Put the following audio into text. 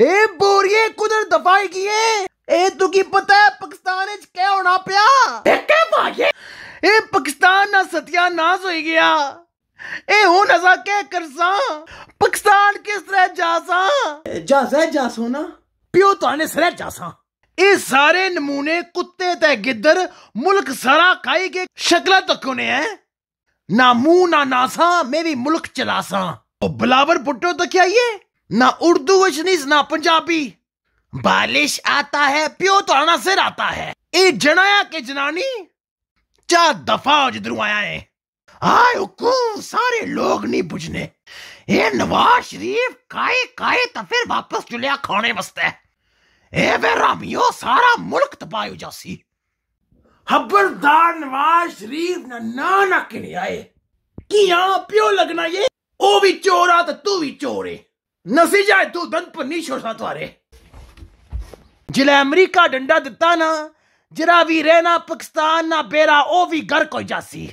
ए बोरिए कुदर दफाई किए ए तू की पता है पाकिस्तान इच क्या होना पिया देखे भागे ए पाकिस्तान ना सत्या सत्यानाश हो गया ए हुन असा क्या करसा पाकिस्तान किस तरह जासा जासा जासो ना पियो ताने सरे जासा ए सारे नमूने कुत्ते ते गिद्दर मुल्क सारा खाई के शक्ल तक ने है ना मुंह ना नासा मेरी मुल्क चलासा ओ बलावर पुट्टो तो क्या ये ना उर्दू वच ना पंजाबी बालिश आता है प्यो तो आना सिर आता है ए जनाया के जनानी चा दफा जिधरू आया है आए हुकूम सारे लोग नहीं बुझने ए नवाज शरीफ काए काए तो फिर वापस चुलिया खाने बसते ए वे रामियो सारा मुल्क तबाह हो जासी हबरदार नवाज शरीफ ना ना ना किने आए कि यहां प्यो लगना ये ओ भी चोरा तो तू भी चोरे ਨਸੀਜਾ ਤੂੰ ਦੰਦ ਪੰਨੀ ਛੋੜਦਾ ਤੁਹਾਰੇ ਜਿਲੇ ਅਮਰੀਕਾ ਡੰਡਾ ਦਿੱਤਾ ਨਾ ਜਿਹੜਾ ਵੀ ਰਹਿਣਾ ਪਾਕਿਸਤਾਨ ਨਾ ਬੇਰਾ ਉਹ ਵੀ ਘਰ ਕੋਈ ਜਾਸੀ